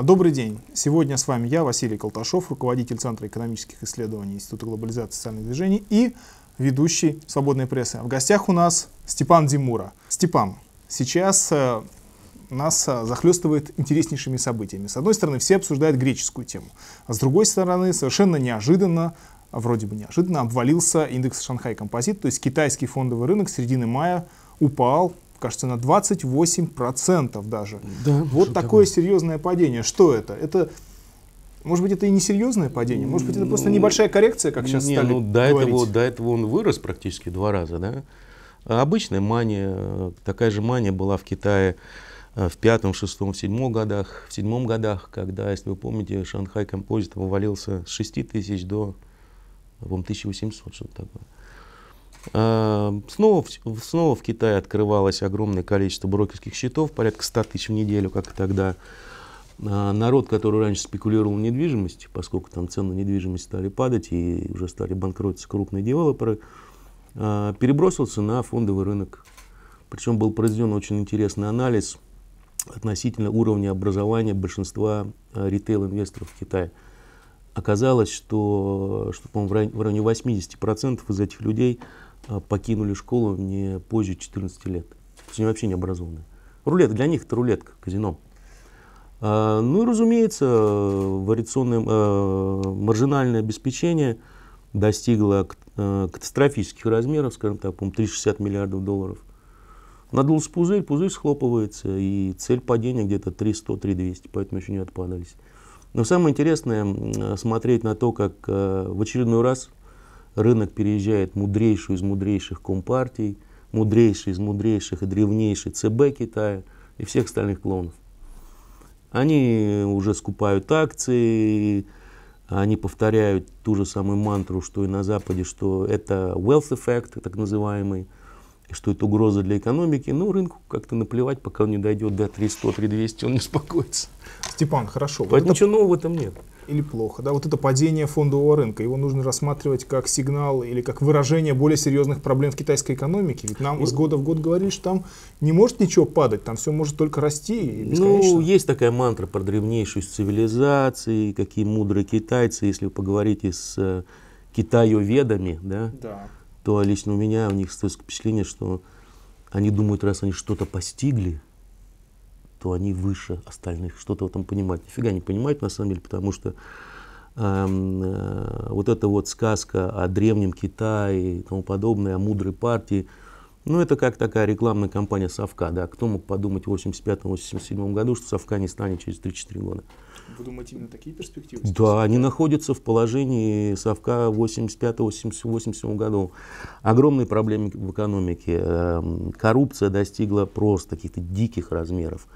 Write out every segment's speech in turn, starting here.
А добрый день. Сегодня с вами я, Василий Колташов, руководитель Центра экономических исследований Института глобализации и социальных движений и ведущий «Свободной прессы». В гостях у нас Степан Димура. Степан, сейчас э, нас э, захлестывает интереснейшими событиями. С одной стороны, все обсуждают греческую тему, а с другой стороны, совершенно неожиданно вроде бы неожиданно, обвалился индекс Шанхай Композит, то есть китайский фондовый рынок с середины мая упал кажется, на 28% даже. Да, вот такое того. серьезное падение. Что это? Это может быть, это и не серьезное падение, может быть, это просто ну, небольшая коррекция, как сейчас не, стали ну, до говорить. Этого, до этого он вырос практически два раза, да? обычная мания, такая же мания была в Китае э, в пятом, шестом, седьмом годах, в седьмом годах, когда, если вы помните, Шанхай композит увалился с 6 тысяч до, по-моему, 1800, что-то такое. А, снова, снова в Китае открывалось огромное количество брокерских счетов, порядка 100 тысяч в неделю, как и тогда. А, народ, который раньше спекулировал недвижимостью, поскольку там цены на недвижимость стали падать и уже стали банкротиться крупные девелоперы, а, перебросился на фондовый рынок. Причем был произведен очень интересный анализ относительно уровня образования большинства ритейл-инвесторов в Китае. Оказалось, что, что по-моему, в районе 80% из этих людей – Э, покинули школу не позже 14 лет. То есть они вообще не образованные. Рулетка для них это рулетка, казино. Э, ну и, разумеется, вариационное э, маржинальное обеспечение достигло катастрофических размеров, скажем так, по-моему, 360 миллиардов долларов. Надулся пузырь, пузырь схлопывается, и цель падения где-то 300-3200, поэтому еще не отпадались. Но самое интересное смотреть на то, как в очередной раз рынок переезжает мудрейшую из мудрейших компартий, мудрейший из мудрейших и древнейший ЦБ Китая и всех остальных клонов. Они уже скупают акции, они повторяют ту же самую мантру, что и на Западе, что это wealth effect, так называемый, что это угроза для экономики. Ну, рынку как-то наплевать, пока он не дойдет до 300-3200, он не успокоится. Степан, хорошо. Поэтому это... ничего нового в этом нет или плохо. Да, вот это падение фондового рынка, его нужно рассматривать как сигнал или как выражение более серьезных проблем в китайской экономике. Ведь нам из ну, года в год говорили, что там не может ничего падать, там все может только расти и ну, бесконечно. Ну, есть такая мантра про древнейшую цивилизацию, какие мудрые китайцы, если вы поговорите с э, китаеведами, да, да. то лично у меня, у них стойкое впечатление, что они думают, раз они что-то постигли, то они выше остальных, что-то в этом понимать. Нифига не понимают на самом деле, потому что эм, э, вот эта вот сказка о древнем Китае и тому подобное, о мудрой партии, ну, это как такая рекламная кампания «Совка». Да? Кто мог подумать в 85-87 году, что «Совка» не станет через 3-4 года? Вы думаете, именно такие перспективы? Да, совка? они находятся в положении «Совка» 85-87 году. Огромные проблемы в экономике. Эм, коррупция достигла просто каких-то диких размеров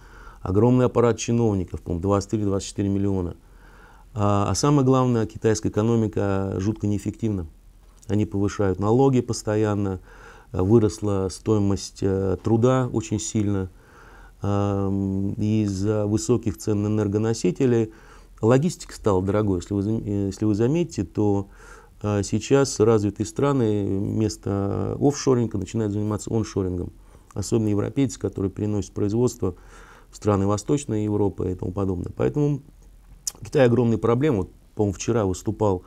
огромный аппарат чиновников, по-моему, 23-24 миллиона. А, а самое главное, китайская экономика жутко неэффективна. Они повышают налоги постоянно, э, выросла стоимость э, труда очень сильно. Из-за высоких цен на энергоносители логистика стала дорогой. Если вы, э, если вы заметите, то сейчас развитые страны вместо офшоринга начинают заниматься оншорингом. Особенно европейцы, которые переносят производство страны Восточной Европы и тому подобное. Поэтому Китай огромные проблемы. Вот, по-моему, вчера выступал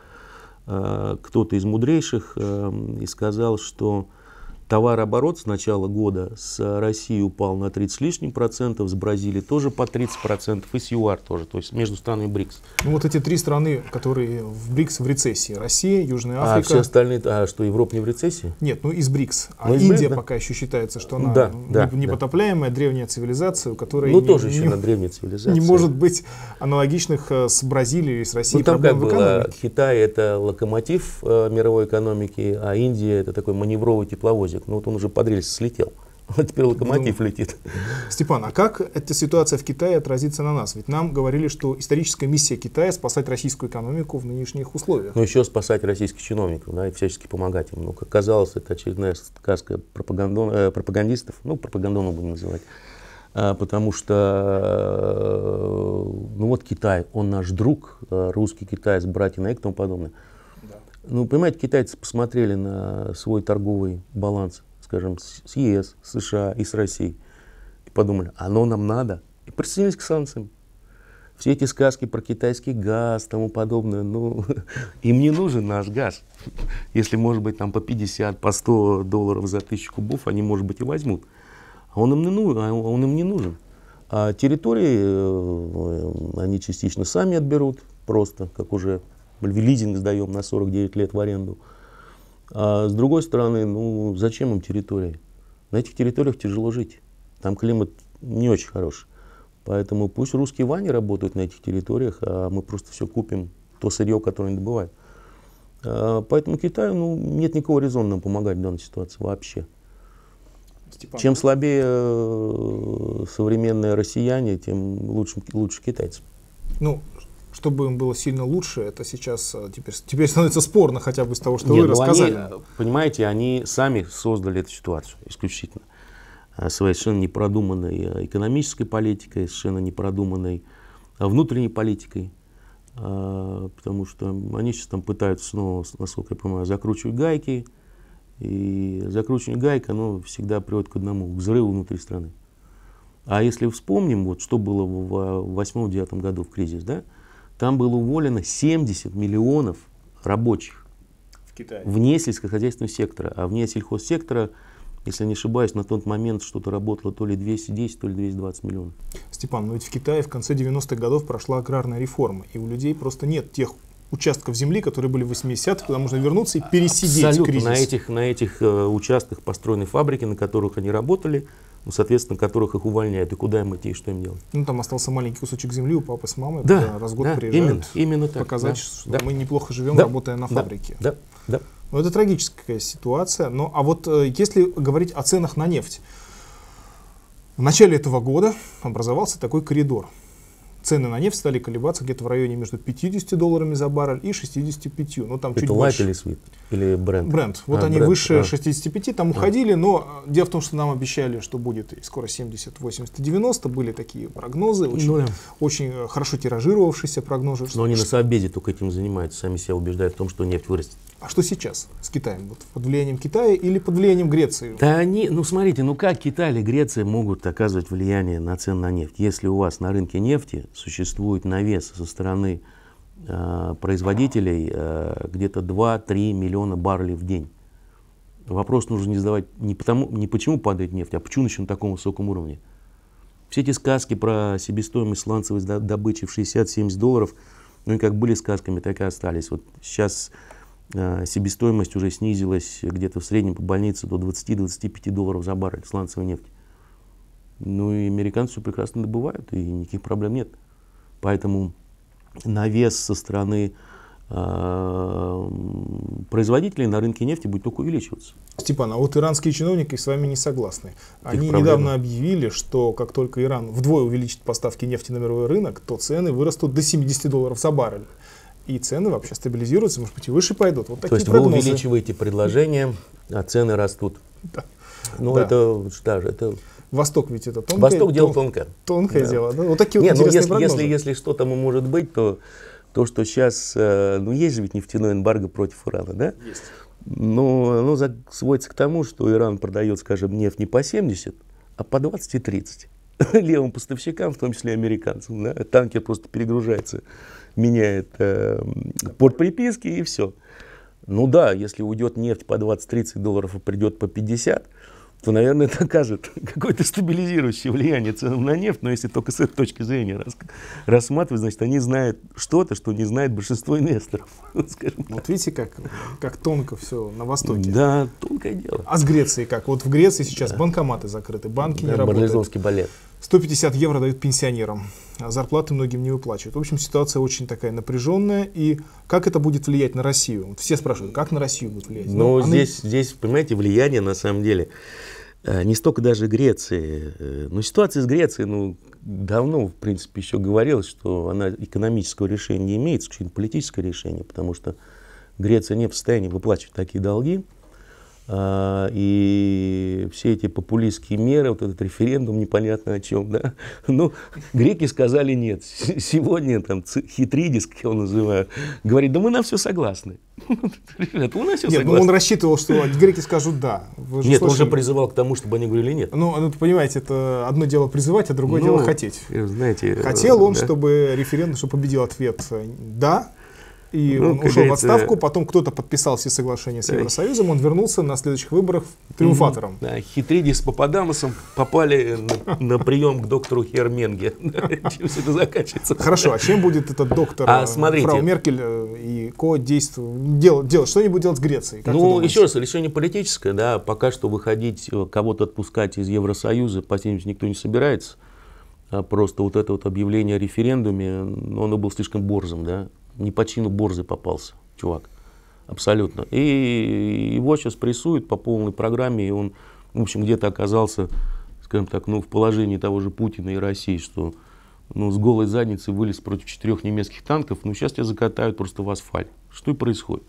э, кто-то из мудрейших э, и сказал, что э, Товарооборот с начала года с э, Россией упал на 30 с лишним процентов, с Бразилией тоже по 30 процентов, и с ЮАР тоже, то есть между странами БРИКС. Ну вот эти три страны, которые в БРИКС в рецессии, Россия, Южная а Африка. А все остальные, а что, Европа не в рецессии? Нет, ну из БРИКС. А ну, из Индия да? пока еще считается, что она да, да, непотопляемая да. древняя цивилизация, у которой... Ну не, тоже еще не, она древняя цивилизация. Не может быть аналогичных э, с Бразилией, с Россией. Ну там как было, э, Китай это локомотив э, мировой экономики, а Индия это такой маневровый тепловозик паровозик, но ну, вот он уже под рельсы слетел. Вот теперь локомотив ну, летит. Степан, а как эта ситуация в Китае отразится на нас? Ведь нам говорили, что историческая миссия Китая спасать российскую экономику в нынешних условиях. Ну еще спасать российских чиновников, да, и всячески помогать им. Ну, как казалось, это очередная сказка пропагандон, э, пропагандистов, ну, пропагандону будем называть. А, потому что, э, ну вот Китай, он наш друг, э, русский китаец, братья и тому подобное. Ну, понимаете, китайцы посмотрели на свой торговый баланс, скажем, с ЕС, с США и с Россией, и подумали, оно нам надо, и присоединились к санкциям. Все эти сказки про китайский газ, тому подобное, ну, им не нужен наш газ. Если, может быть, там по 50, по 100 долларов за тысячу кубов, они, может быть, и возьмут. А он им не, нужен, а он им не нужен. А территории э, они частично сами отберут, просто, как уже лизинг сдаем на 49 лет в аренду. А с другой стороны, ну зачем им территории? На этих территориях тяжело жить. Там климат не очень хороший. Поэтому пусть русские вани работают на этих территориях, а мы просто все купим, то сырье, которое они добывают. А, поэтому Китаю ну, нет никакого резона нам помогать в данной ситуации вообще. Степан. Чем слабее э, современные россияне, тем лучше, лучше китайцы. Ну, чтобы им было сильно лучше, это сейчас э, теперь, теперь становится спорно хотя бы из того, что Нет, вы ну рассказали. Они, понимаете, они сами создали эту ситуацию исключительно. Своей э, совершенно непродуманной э, экономической политикой, совершенно непродуманной внутренней политикой. Потому что они сейчас там пытаются снова, насколько я понимаю, закручивать гайки. И закручивание гайка оно всегда приводит к одному, к взрыву внутри страны. А если вспомним, вот что было в 2008-2009 году в кризис, да, там было уволено 70 миллионов рабочих. В Китае? Вне сельскохозяйственного сектора. А вне сельхозсектора если не ошибаюсь, на тот момент что-то работало то ли 210, то ли 220 миллионов. Степан, но ведь в Китае в конце 90-х годов прошла аграрная реформа, и у людей просто нет тех участков земли, которые были в 80-х, куда можно вернуться и пересидеть Абсолютно. кризис. На этих, на этих э, участках построены фабрики, на которых они работали, ну, соответственно, которых их увольняют. И куда им идти, и что им делать? Ну, там остался маленький кусочек земли у папы с мамой. Да, раз в год да, приезжают именно, именно так, показать, да, что да, мы неплохо живем, да, работая на фабрике. Да, да. Ну, это трагическая ситуация. Но, ну, а вот э, если говорить о ценах на нефть, в начале этого года образовался такой коридор – цены на нефть стали колебаться где-то в районе между 50 долларами за баррель и 65. Но ну, там Это чуть лайт больше. или свит? Или бренд? Бренд. Вот а, они бренд, выше а. 65 там а. уходили, но э, дело в том, что нам обещали, что будет скоро 70, 80 90. Были такие прогнозы, очень, ну, да. очень э, хорошо тиражировавшиеся прогнозы. Но что, они что... на сообеде только этим занимаются, сами себя убеждают в том, что нефть вырастет. А что сейчас с Китаем? Вот под влиянием Китая или под влиянием Греции? Да они, ну смотрите, ну как Китай или Греция могут оказывать влияние на цены на нефть? Если у вас на рынке нефти существует навес со стороны э, производителей э, где-то 2-3 миллиона баррелей в день. Вопрос нужно не задавать не, потому, не почему падает нефть, а почему еще на таком высоком уровне. Все эти сказки про себестоимость сланцевой добычи в 60-70 долларов, ну и как были сказками, так и остались. Вот сейчас Э, себестоимость уже снизилась где-то в среднем по больнице до 20-25 долларов за баррель сланцевой нефти. Ну и американцы все прекрасно добывают, и никаких проблем нет. Поэтому навес со стороны э, производителей на рынке нефти будет только увеличиваться. Степан, а вот иранские чиновники с вами не согласны. Они недавно объявили, что как только Иран вдвое увеличит поставки нефти на мировой рынок, то цены вырастут до 70 долларов за баррель и цены вообще стабилизируются, может быть, и выше пойдут. Вот То такие То есть прогнозы. вы увеличиваете предложение, а цены растут. Да. Ну, да. это что же, это... Восток ведь это тонкое. Восток дело тон, тонкое. Тонкое да. дело. Да? Вот такие Нет, вот ну, интересные ну, если, прогнозы. Если, если что там может быть, то то, что сейчас, э, ну, есть же ведь нефтяной эмбарго против Ирана, да? Есть. Но ну, оно сводится к тому, что Иран продает, скажем, нефть не по 70, а по 20 и 30 левым поставщикам, в том числе американцам. Да? Танкер просто перегружается меняет э, порт приписки и все. Ну да, если уйдет нефть по 20-30 долларов и придет по 50, то, наверное, это окажет какое-то стабилизирующее влияние ценам на нефть, но если только с этой точки зрения рас, рассматривать, значит, они знают что-то, что не знает большинство инвесторов. Вот видите, как, как тонко все на Востоке. Да, тонкое дело. А с Грецией как? Вот в Греции сейчас да. банкоматы закрыты, банки да, не работают. Барлезонский балет. 150 евро дают пенсионерам, а зарплаты многим не выплачивают. В общем, ситуация очень такая напряженная. И как это будет влиять на Россию? Все спрашивают, как на Россию будет влиять? Но ну, Она... здесь, здесь, понимаете, влияние на самом деле э, не столько даже Греции. Э, но ну, ситуация с Грецией, ну, давно, в принципе, еще говорилось, что она экономического решения не имеет, исключительно политическое решение, потому что Греция не в состоянии выплачивать такие долги. А, и все эти популистские меры, вот этот референдум непонятно о чем, да, ну, греки сказали нет. Сегодня там хитридис, как его называют, говорит, да мы на все согласны. Ребята, у нас все нет, ну, согласны. он рассчитывал, что греки скажут да. нет, слышали? он же призывал к тому, чтобы они говорили нет. Ну, ну понимаете, это одно дело призывать, а другое ну, дело хотеть. Знаете, Хотел он, э, да. чтобы референдум, чтобы победил ответ да, и ну, он ушел в отставку, потом кто-то подписал все соглашения с э, Евросоюзом, он вернулся на следующих выборах триумфатором. Да, хитриди с Пападамосом попали на, прием к доктору Херменге. Чем все это заканчивается? Хорошо, а чем будет этот доктор, а, э, смотрите, фрау Меркель э, и Ко действовать, делать, делать что-нибудь делать с Грецией? ну, еще раз, решение политическое, да, пока что выходить, кого-то отпускать из Евросоюза, по никто не собирается. А просто вот это вот объявление о референдуме, оно было слишком борзым, да, не по чину борзый попался, чувак. Абсолютно. И его сейчас прессуют по полной программе, и он, в общем, где-то оказался, скажем так, ну, в положении того же Путина и России, что ну, с голой задницы вылез против четырех немецких танков, ну, сейчас тебя закатают просто в асфальт. Что и происходит,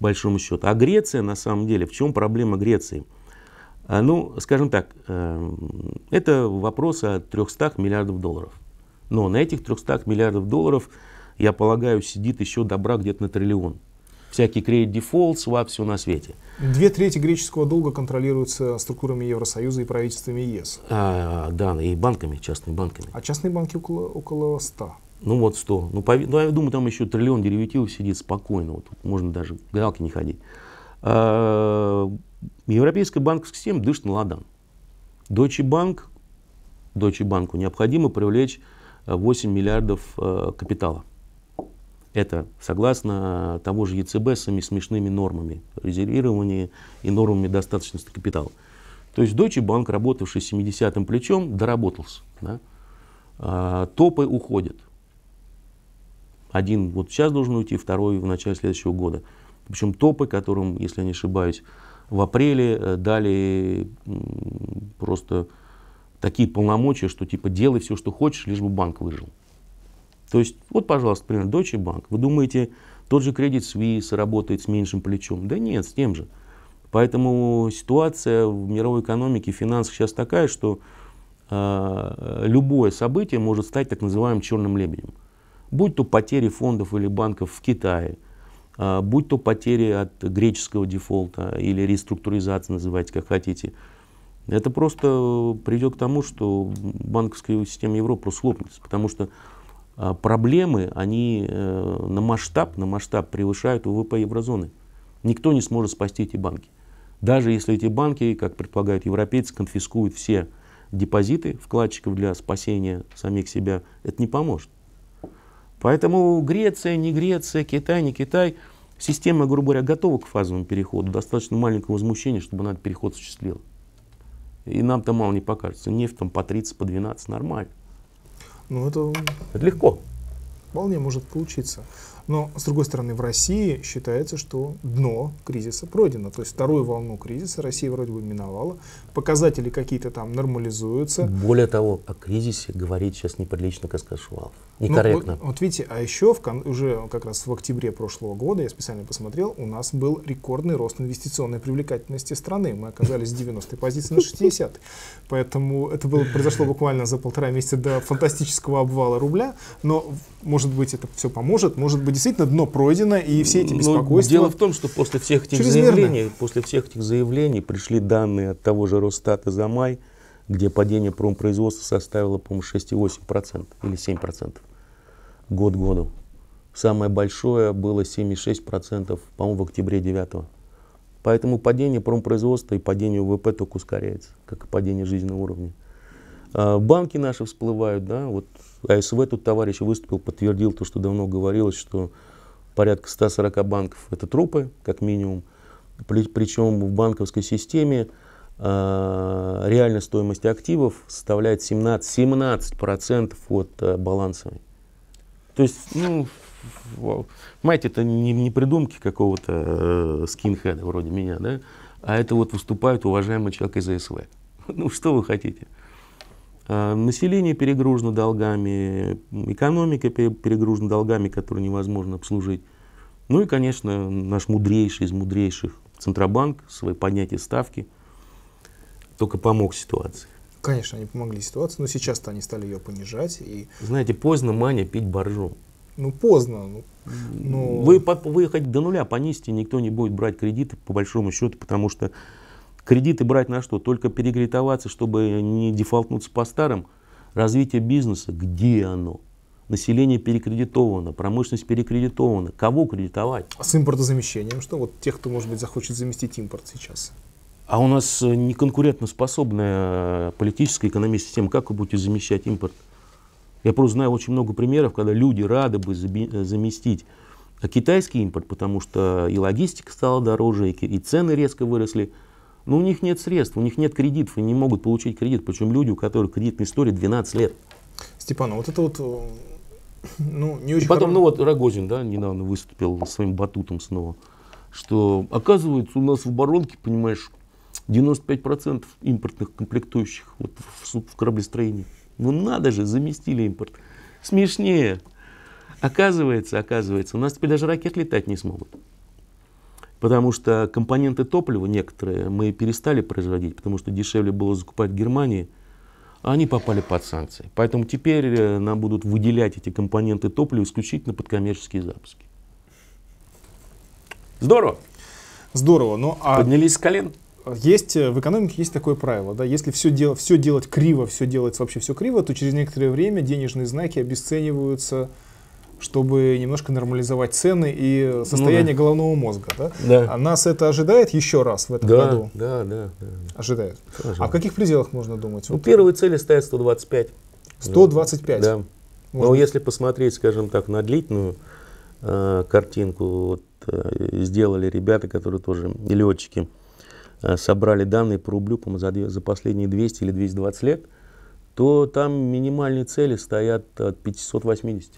большому счету. А Греция, на самом деле, в чем проблема Греции? А, ну, скажем так, эм, это вопрос о 300 миллиардов долларов. Но на этих 300 миллиардов долларов я полагаю, сидит еще добра где-то на триллион. Всякий кредит дефолт, свап, все на свете. Две трети греческого долга контролируются структурами Евросоюза и правительствами ЕС. А, да, и банками, частными банками. А частные банки около, около 100. Ну вот 100. Ну, пов... ну, я думаю, там еще триллион деривативов сидит спокойно. Вот тут можно даже галки не ходить. А, Европейская банковская система дышит на ладан. Deutsche Bank, Deutsche Bank необходимо привлечь 8 миллиардов э, капитала. Это согласно тому же ЕЦБ с смешными нормами резервирования и нормами достаточности капитала. То есть Deutsche Bank, работавший 70-м плечом, доработался. Да? А, топы уходят. Один вот сейчас должен уйти, второй в начале следующего года. Причем топы, которым, если я не ошибаюсь, в апреле э, дали просто такие полномочия, что типа делай все, что хочешь, лишь бы банк выжил. То есть, вот, пожалуйста, пример, Deutsche Bank. Вы думаете, тот же кредит Suisse работает с меньшим плечом? Да нет, с тем же. Поэтому ситуация в мировой экономике, финансах сейчас такая, что э, любое событие может стать так называемым черным лебедем. Будь то потери фондов или банков в Китае, а, будь то потери от греческого дефолта или реструктуризации, называйте как хотите. Это просто придет к тому, что банковская система Европы слопнется, потому что а, проблемы, они э, на масштаб, на масштаб превышают ВВП еврозоны. Никто не сможет спасти эти банки. Даже если эти банки, как предполагают европейцы, конфискуют все депозиты вкладчиков для спасения самих себя, это не поможет. Поэтому Греция, не Греция, Китай, не Китай, система, грубо говоря, готова к фазовому переходу. Достаточно маленького возмущения, чтобы она этот переход осуществила. И нам-то мало не покажется. Нефть там по 30, по 12 нормально. Ну, это... это легко. Вполне может получиться. Но, с другой стороны, в России считается, что дно кризиса пройдено. То есть вторую волну кризиса Россия вроде бы миновала. Показатели какие-то там нормализуются. Более того, о кризисе говорить сейчас неприлично Каскашуалов. Некорректно. Ну, вот, вот видите, а еще в, уже как раз в октябре прошлого года, я специально посмотрел, у нас был рекордный рост инвестиционной привлекательности страны. Мы оказались с 90-й позиции на 60 Поэтому это было, произошло буквально за полтора месяца до фантастического обвала рубля. Но, может быть, это все поможет, может быть, действительно дно пройдено, и все эти беспокойства... Но дело в том, что после всех этих заявлений, после всех этих заявлений пришли данные от того же Росстата за май, где падение промпроизводства составило, по-моему, 6,8% или 7% год году. Самое большое было 7,6%, по-моему, в октябре 9 Поэтому падение промпроизводства и падение ВВП только ускоряется, как и падение жизненного уровня. А, банки наши всплывают, да, вот АСВ тут товарищ выступил, подтвердил то, что давно говорилось, что порядка 140 банков это трупы, как минимум. Причем в банковской системе э, реальная стоимость активов составляет 17%, 17 от э, балансовой. То есть, ну, понимаете, это не, не придумки какого-то э, скинхеда вроде меня, да? А это вот выступает уважаемый человек из АСВ. Ну, что вы хотите? Э, население перегружено долгами, экономика перегружена долгами, которые невозможно обслужить. Ну и, конечно, наш мудрейший из мудрейших Центробанк, свои поднятие ставки, только помог ситуации. Конечно, они помогли ситуации, но сейчас-то они стали ее понижать. И... Знаете, поздно маня пить боржом. Ну, поздно. но... Ну, ну. Вы, вы хоть до нуля понизите, никто не будет брать кредиты, по большому счету, потому что Кредиты брать на что? Только перекредитоваться, чтобы не дефолтнуться по старым. Развитие бизнеса, где оно? Население перекредитовано, промышленность перекредитована. Кого кредитовать? А с импортозамещением что? Вот тех, кто, может быть, захочет заместить импорт сейчас. А у нас э, неконкурентоспособная э, политическая экономическая система. Как вы будете замещать импорт? Я просто знаю очень много примеров, когда люди рады бы э, заместить а китайский импорт, потому что и логистика стала дороже, и цены резко выросли – но ну, у них нет средств, у них нет кредитов, они не могут получить кредит. Причем люди, у которых кредитная история 12 лет. Степан, а вот это вот э, ну, не очень И потом, хоро... ну вот Рогозин, да, недавно выступил своим батутом снова, что оказывается у нас в оборонке, понимаешь, 95% импортных комплектующих вот, в, в кораблестроении. Ну надо же, заместили импорт. Смешнее. Оказывается, оказывается, у нас теперь даже ракет летать не смогут. Потому что компоненты топлива некоторые мы перестали производить, потому что дешевле было закупать в Германии, а они попали под санкции. Поэтому теперь э, нам будут выделять эти компоненты топлива исключительно под коммерческие запуски. Здорово! Здорово. Ну, а Поднялись с колен? Есть э, в экономике есть такое правило, да, если все, дел, все делать криво, все делать вообще все криво, то через некоторое время денежные знаки обесцениваются чтобы немножко нормализовать цены и состояние ну, да. головного мозга. Да? Да. А нас это ожидает еще раз в этом да, году? Да, да, да. Ожидает. ожидает. А в каких пределах можно думать? Ну, вот. первые цели стоят 125. 125? Да. Можно. Но если посмотреть, скажем так, на длительную э, картинку, вот, э, сделали ребята, которые тоже летчики, э, собрали данные по рублю по за, за последние 200 или 220 лет, то там минимальные цели стоят от 580.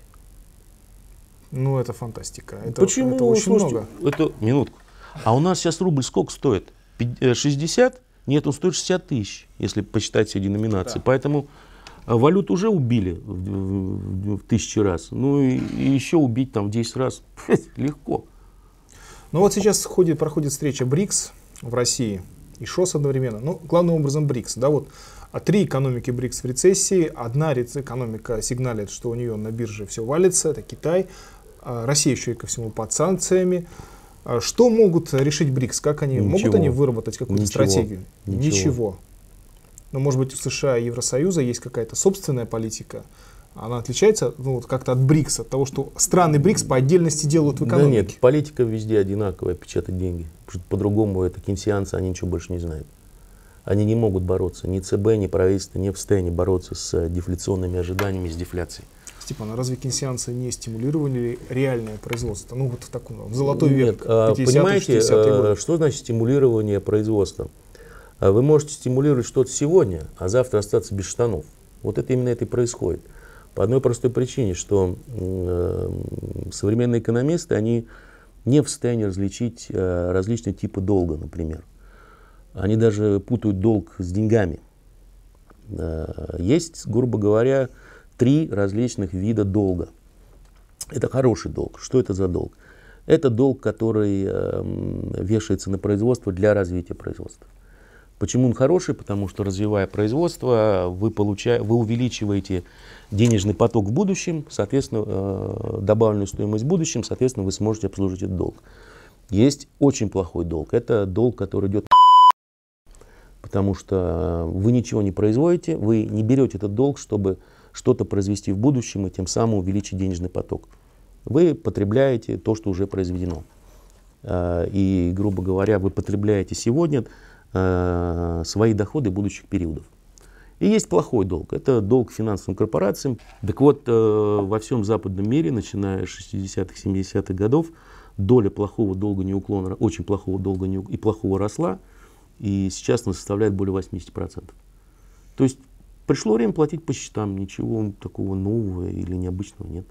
Ну, это фантастика. Это, Почему? Это очень Слушайте, много. Это, минутку. А у нас сейчас рубль сколько стоит? 60? Э, Нет, он стоит 60 тысяч, если посчитать все деноминации. Да. Поэтому э, валют уже убили в, в, в тысячи раз. Ну, и, и еще убить там в 10 раз легко. Ну, вот сейчас ходит, проходит встреча БРИКС в России и ШОС одновременно. Ну, главным образом БРИКС. Да, вот а три экономики БРИКС в рецессии. Одна экономика сигналит, что у нее на бирже все валится, это Китай. А Россия еще и ко всему под санкциями. А что могут решить БРИКС? Как они Ничего. могут они выработать какую-то Ничего. стратегию? Ничего. Ничего. Но ну, может быть у США и Евросоюза есть какая-то собственная политика. Она отличается ну, вот как-то от БРИКС, от того, что страны БРИКС по отдельности делают в экономике. Да нет, политика везде одинаковая, печатать деньги. По-другому это кенсианцы, они ничего больше не знают. Они не могут бороться, ни ЦБ, ни правительство ни в состоянии бороться с дефляционными ожиданиями, с дефляцией. Степан, а разве кенсианцы не стимулировали реальное производство? Ну, вот в таком, в золотой век, Нет, 50 а, понимаете, а, что значит стимулирование производства? А вы можете стимулировать что-то сегодня, а завтра остаться без штанов. Вот это именно это и происходит. По одной простой причине, что э, современные экономисты, они не в состоянии различить э, различные типы долга, например. Они даже путают долг с деньгами. Э, есть, грубо говоря, три различных вида долга. Это хороший долг. Что это за долг? Это долг, который э, вешается на производство для развития производства. Почему он хороший? Потому что развивая производство, вы, получа... вы увеличиваете денежный поток в будущем, соответственно, э, добавленную стоимость в будущем, соответственно, вы сможете обслужить этот долг. Есть очень плохой долг. Это долг, который идет потому что э, вы ничего не производите, вы не берете этот долг, чтобы что-то произвести в будущем и тем самым увеличить денежный поток. Вы потребляете то, что уже произведено. Э, и, грубо говоря, вы потребляете сегодня э, свои доходы будущих периодов. И есть плохой долг. Это долг финансовым корпорациям. Так вот, э, во всем западном мире, начиная с 60-х, 70-х годов, доля плохого долга неуклонно, очень плохого долга и плохого росла. И сейчас она составляет более 80%. То есть Пришло время платить по счетам, ничего такого нового или необычного нет.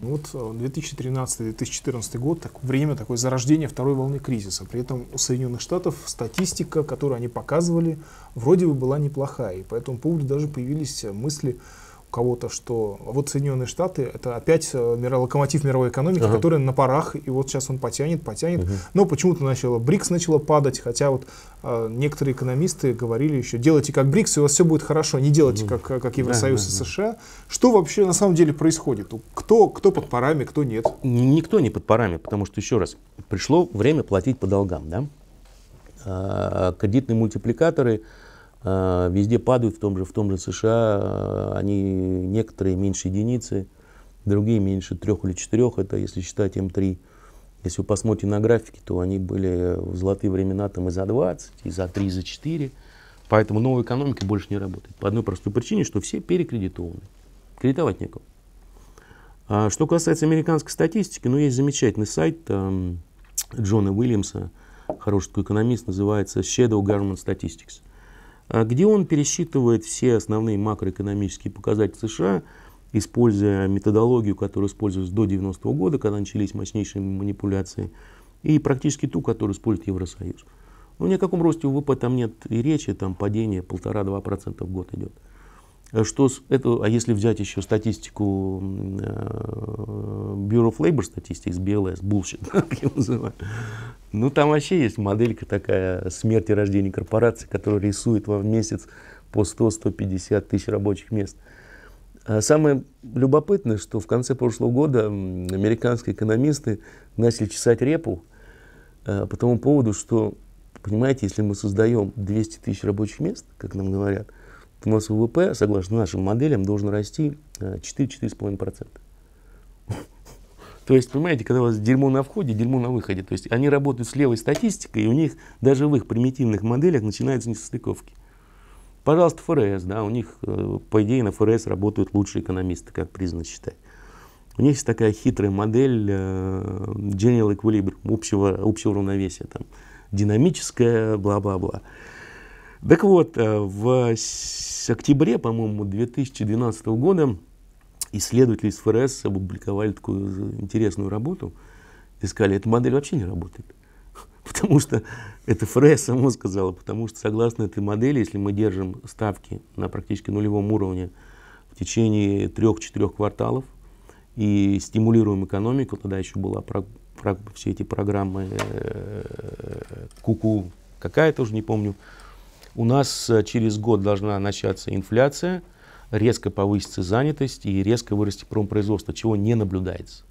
Ну вот 2013-2014 э, год, так, время такое зарождения второй волны кризиса. При этом у Соединенных Штатов статистика, которую они показывали, вроде бы была неплохая. И по этому поводу даже появились мысли кого-то, что вот Соединенные Штаты это опять э, миро, локомотив мировой экономики, ага. который на парах, и вот сейчас он потянет, потянет. Угу. Но почему-то начало БРИКС начало падать, хотя вот э, некоторые экономисты говорили еще, делайте как БРИКС, и у вас все будет хорошо, не делайте как, э, как Евросоюз да, да, и США. Да. Что вообще на самом деле происходит? Кто, кто под парами, кто нет? Никто не под парами, потому что, еще раз, пришло время платить по долгам. Да? А, кредитные мультипликаторы – а, везде падают, в том же, в том же США, а, они некоторые меньше единицы, другие меньше трех или четырех, это если считать М3. Эм если вы посмотрите на графики, то они были в золотые времена там и за 20, и за 3, и за 4. Поэтому новая экономика больше не работает. По одной простой причине, что все перекредитованы. Кредитовать некого. А что касается американской статистики, ну, есть замечательный сайт эм, Джона Уильямса, хороший такой экономист, называется Shadow Government Statistics. А где он пересчитывает все основные макроэкономические показатели США, используя методологию, которая использовалась до 90-го года, когда начались мощнейшие манипуляции, и практически ту, которую использует Евросоюз. Но ну, ни о каком росте ВВП там нет и речи, там падение 1,5-2% в год идет. Э, что это? а если взять еще статистику э, Bureau of Labor Statistics, BLS, bullshit, как я называю, ну там вообще есть моделька такая смерти рождения корпорации, которая рисует вам в месяц по 100-150 тысяч рабочих мест. А самое любопытное, что в конце прошлого года американские экономисты начали чесать репу а, по тому поводу, что, понимаете, если мы создаем 200 тысяч рабочих мест, как нам говорят – у нас ВВП, согласно нашим моделям, должен расти 4-4,5%. Э, То есть, понимаете, когда у вас дерьмо на входе, дерьмо на выходе. То есть они работают с левой статистикой, и у них даже в их примитивных моделях начинаются несостыковки. Пожалуйста, ФРС, да, у них, э, по идее, на ФРС работают лучшие экономисты, как признано считать. У них есть такая хитрая модель э, General Equilibrium, общего, общего равновесия, там, динамическая, бла-бла-бла. Так вот, э, в октябре, по-моему, 2012 года исследователи из ФРС опубликовали такую интересную работу и сказали, эта модель вообще не работает. Потому что это ФРС само сказала, потому что согласно этой модели, если мы держим ставки на практически нулевом уровне в течение трех-четырех кварталов и стимулируем экономику, тогда еще была про, про, все эти программы э, э, э Куку, какая-то уже не помню, у нас э, через год должна начаться инфляция, резко повысится занятость и резко вырасти промпроизводство, чего не наблюдается.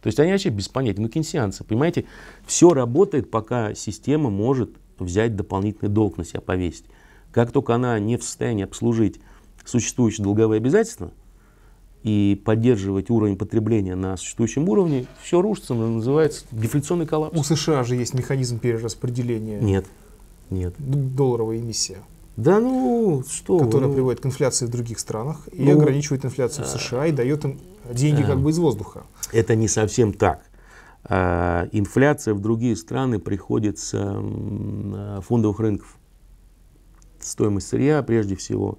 То есть они вообще без понятия, ну кенсианцы, понимаете, все работает, пока система может взять дополнительный долг на себя, повесить. Как только она не в состоянии обслужить существующие долговые обязательства и поддерживать уровень потребления на существующем уровне, все рушится, называется дефляционный коллапс. У США же есть механизм перераспределения. Нет. Нет. Долларовая эмиссия. Да ну, что Которая ну, приводит к инфляции в других странах и ну, ограничивает инфляцию в а. США и дает им деньги а. как бы из воздуха. Это не совсем так. А, инфляция в другие страны приходит с фондовых рынков. Стоимость сырья прежде всего.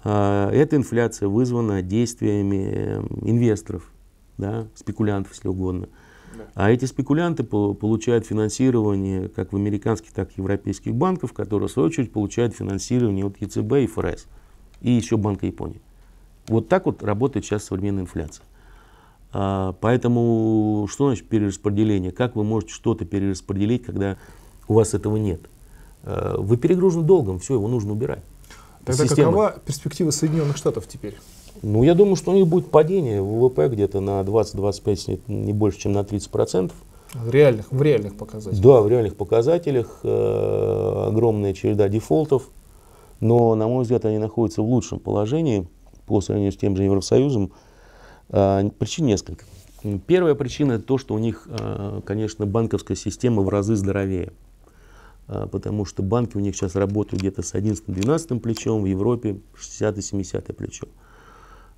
Эта инфляция вызвана действиями инвесторов, да, спекулянтов, если угодно. Да. А эти спекулянты получают финансирование как в американских, так и европейских банков, которые, в свою очередь, получают финансирование от ЕЦБ и ФРС, и еще Банка Японии. Вот так вот работает сейчас современная инфляция. А, поэтому что значит перераспределение? Как вы можете что-то перераспределить, когда у вас этого нет? А, вы перегружены долгом, все, его нужно убирать. Тогда Система. какова перспектива Соединенных Штатов теперь? Ну, я думаю, что у них будет падение ВВП где-то на 20-25, не больше, чем на 30%. В реальных, в реальных показателях? Да, в реальных показателях. Э, огромная череда дефолтов. Но, на мой взгляд, они находятся в лучшем положении по сравнению с тем же Евросоюзом. А, причин несколько. Первая причина – это то, что у них, э, конечно, банковская система в разы здоровее. А, потому что банки у них сейчас работают где-то с 11-12 плечом, в Европе 60-70 плечом. Э,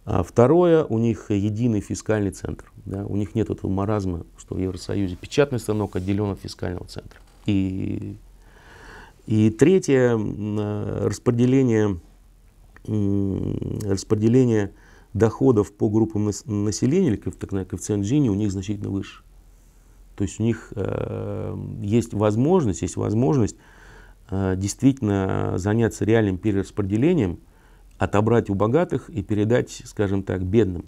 а второе, у них единый фискальный центр. Да, у них нет этого маразма, что в Евросоюзе печатный станок отделен от фискального центра. И, и третье, распределение, распределение доходов по группам населения, или так называемый коэффициент Джини, у них значительно выше. То есть у них э, есть возможность, есть возможность э, действительно заняться реальным перераспределением – отобрать у богатых и передать, скажем так, бедным,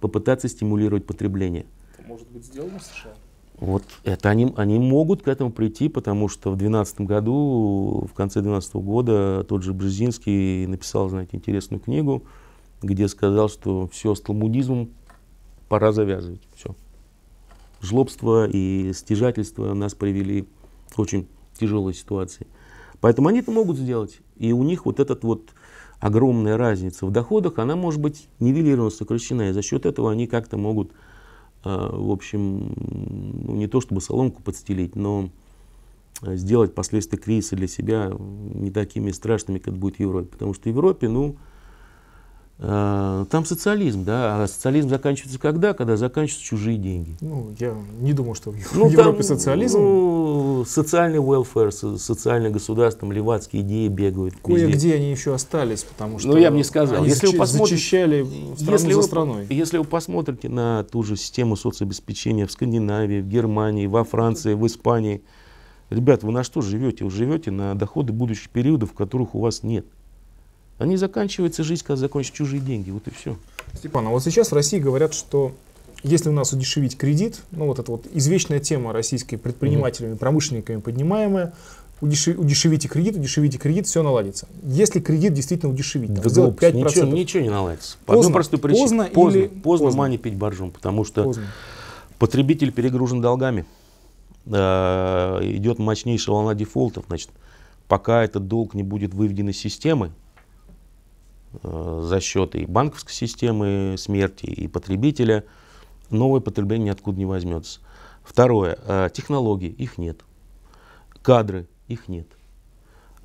попытаться стимулировать потребление. Это может быть сделано в США? Вот это они, они могут к этому прийти, потому что в 2012 году, в конце 2012 года, тот же Брzezinский написал, знаете, интересную книгу, где сказал, что все с талмудизмом пора завязывать. Все. Жлобство и стяжательство нас привели к очень тяжелой ситуации. Поэтому они это могут сделать. И у них вот этот вот огромная разница в доходах, она может быть нивелирована, сокращена, и за счет этого они как-то могут, э, в общем, ну, не то чтобы соломку подстелить, но э, сделать последствия кризиса для себя не такими страшными, как будет в Европе. Потому что в Европе, ну, Э, там социализм, да, а социализм заканчивается когда? Когда заканчиваются чужие деньги. Ну, я не думал, что в ну, Европе там, социализм. Ну, социальный welfare, социальное государство, левацкие идеи бегают. Кое-где они еще остались, потому ну, что ну, я бы не сказал. Они если зачи- вы посмотрите, зачищали страну если за страной. Вы, если вы посмотрите на ту же систему соцобеспечения в Скандинавии, в Германии, во Франции, в Испании, ребят, вы на что живете? Вы живете на доходы будущих периодов, которых у вас нет. Они а заканчиваются жизнь, когда закончат чужие деньги. Вот и все. Степан, а вот сейчас в России говорят, что если у нас удешевить кредит, ну вот это вот извечная тема российской предпринимателями, угу. промышленниками поднимаемая, удешев, удешевите кредит, удешевите кредит, все наладится. Если кредит действительно удешевить, там, да сделать 5%. Ничего, ничего не наладится. По поздно, одной простой причине. Поздно, поздно, или... поздно, поздно. мани пить боржом, потому что поздно. потребитель перегружен долгами. Э -э идет мощнейшая волна дефолтов. Значит, пока этот долг не будет выведен из системы, Э, за счет и банковской системы смерти, и потребителя, новое потребление откуда не возьмется. Второе, э, технологии, их нет. Кадры, их нет.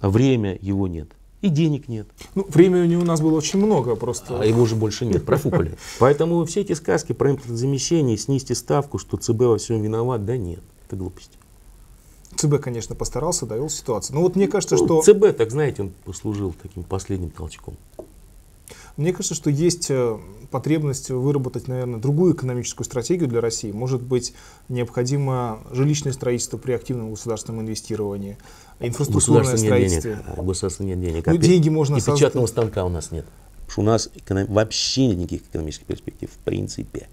Время, его нет. И денег нет. Ну, времени у нас было очень много просто. А его уже больше нет, профукали. Поэтому все эти сказки про замещение, снизьте ставку, что ЦБ во всем виноват, да нет, это глупость. ЦБ, конечно, постарался, довел ситуацию. Но вот мне кажется, ну, что... ЦБ, так знаете, он послужил таким последним толчком. Мне кажется, что есть э, потребность выработать, наверное, другую экономическую стратегию для России. Может быть, необходимо жилищное строительство при активном государственном инвестировании, инфраструктурное строительство. Нет денег. А, Государство нет денег. Ну, деньги можно И создать. печатного станка у нас нет. Потому что у нас эконом... вообще нет никаких экономических перспектив, в принципе.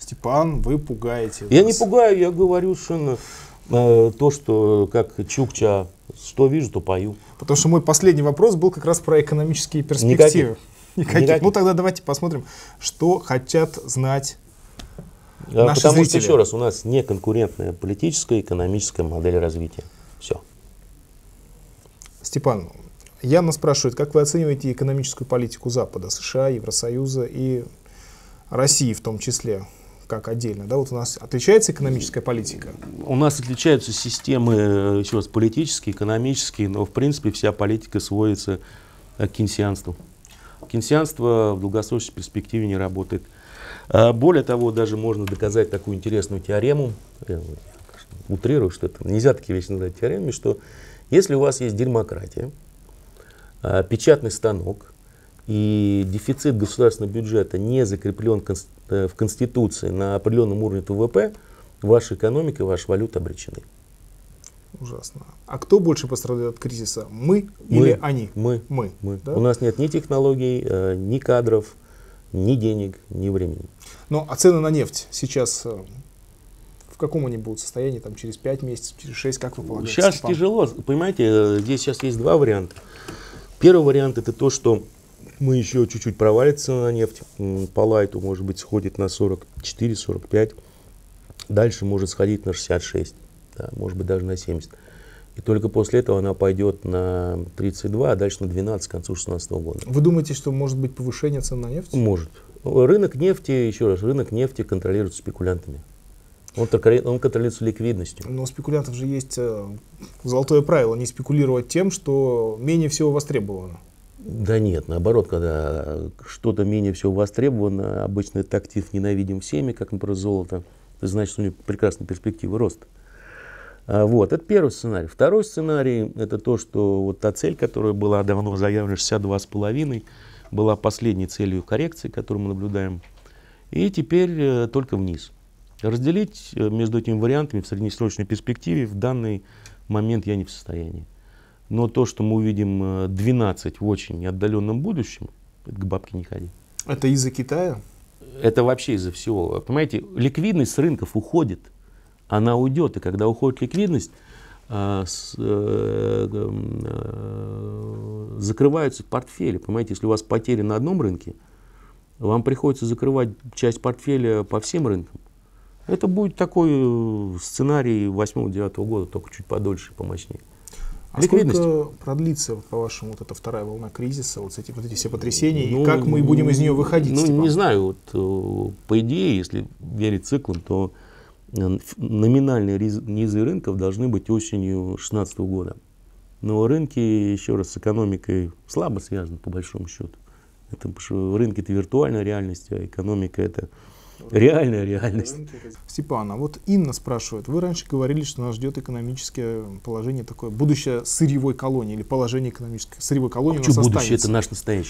Степан, вы пугаете. Я нас. не пугаю, я говорю совершенно э, то, что как Чукча, что вижу, то пою. Потому что мой последний вопрос был как раз про экономические перспективы. Никаких. Никаких. Никаких. Ну тогда давайте посмотрим, что хотят знать а, наши Потому зрители. что, еще раз, у нас неконкурентная политическая и экономическая модель развития. Все. Степан, Яна спрашивает, как вы оцениваете экономическую политику Запада, США, Евросоюза и России в том числе? как отдельно. Да? Вот у нас отличается экономическая политика? У нас отличаются системы, э, еще раз, политические, экономические, но в принципе вся политика сводится к кенсианству. Кенсианство в долгосрочной перспективе не работает. А более того, даже можно доказать такую интересную теорему, я утрирую, что это нельзя такие вещи называть теоремами, что если у вас есть демократия, а, печатный станок и дефицит государственного бюджета не закреплен э, в Конституции на определенном уровне ВВП, ваша экономика ваша валюта обречены. Ужасно. А кто больше пострадает от кризиса? Мы, мы или они? Мы. Мы. мы. Да? У нас нет ни технологий, э, ни кадров, ни денег, ни времени. Ну, а цены на нефть сейчас э, в каком они будут состоянии, там, через 5 месяцев, через 6, как вы полагаете? Сейчас Степан? тяжело. Понимаете, э, здесь сейчас есть два варианта. Первый вариант это то, что мы еще чуть-чуть провалится на нефть. По лайту, может быть, сходит на 44-45. Дальше может сходить на 66 а может быть даже на 70. И только после этого она пойдет на 32, а дальше на 12 к концу 2016 года. Вы думаете, что может быть повышение цен на нефть? Может. Рынок нефти, еще раз, рынок нефти контролируется спекулянтами. Он, он контролируется ликвидностью. Но у спекулянтов же есть э, золотое правило не спекулировать тем, что менее всего востребовано. Да нет, наоборот, когда что-то менее всего востребовано, обычно этот актив ненавидим всеми, как, например, золото, это значит, что у него прекрасные перспективы роста. А, вот, это первый сценарий. Второй сценарий – это то, что вот та цель, которая была давно заявлена, 62,5, была последней целью коррекции, которую мы наблюдаем. И теперь э, только вниз. Разделить э, между этими вариантами в среднесрочной перспективе в данный момент я не в состоянии. Но то, что мы увидим 12 э, в очень отдаленном будущем, к бабке не ходи. Это из-за Китая? Это вообще из-за всего. Понимаете, ликвидность с рынков уходит она уйдет. И когда уходит ликвидность, э, э, э, закрываются портфели. Понимаете, если у вас потери на одном рынке, вам приходится закрывать часть портфеля по всем рынкам. Это будет такой сценарий 8-9 года, только чуть подольше, помощнее. А Ликвидность. сколько продлится, по-вашему, вот эта вторая волна кризиса, вот эти, вот эти все потрясения, ну, и как мы будем из нее выходить? Ну, Степан? не типа? знаю, вот, по идее, если верить циклам, то Э, номинальные низы рынков должны быть осенью 2016 года. Но рынки, еще раз, с экономикой слабо связаны, по большому счету. Это, потому что рынки – это виртуальная реальность, а экономика – это реальная реальность. Степан, а вот Инна спрашивает. Вы раньше говорили, что нас ждет экономическое положение такое, будущее сырьевой колонии или положение экономической сырьевой колонии а что будущее? Останется. Это наш настоящий.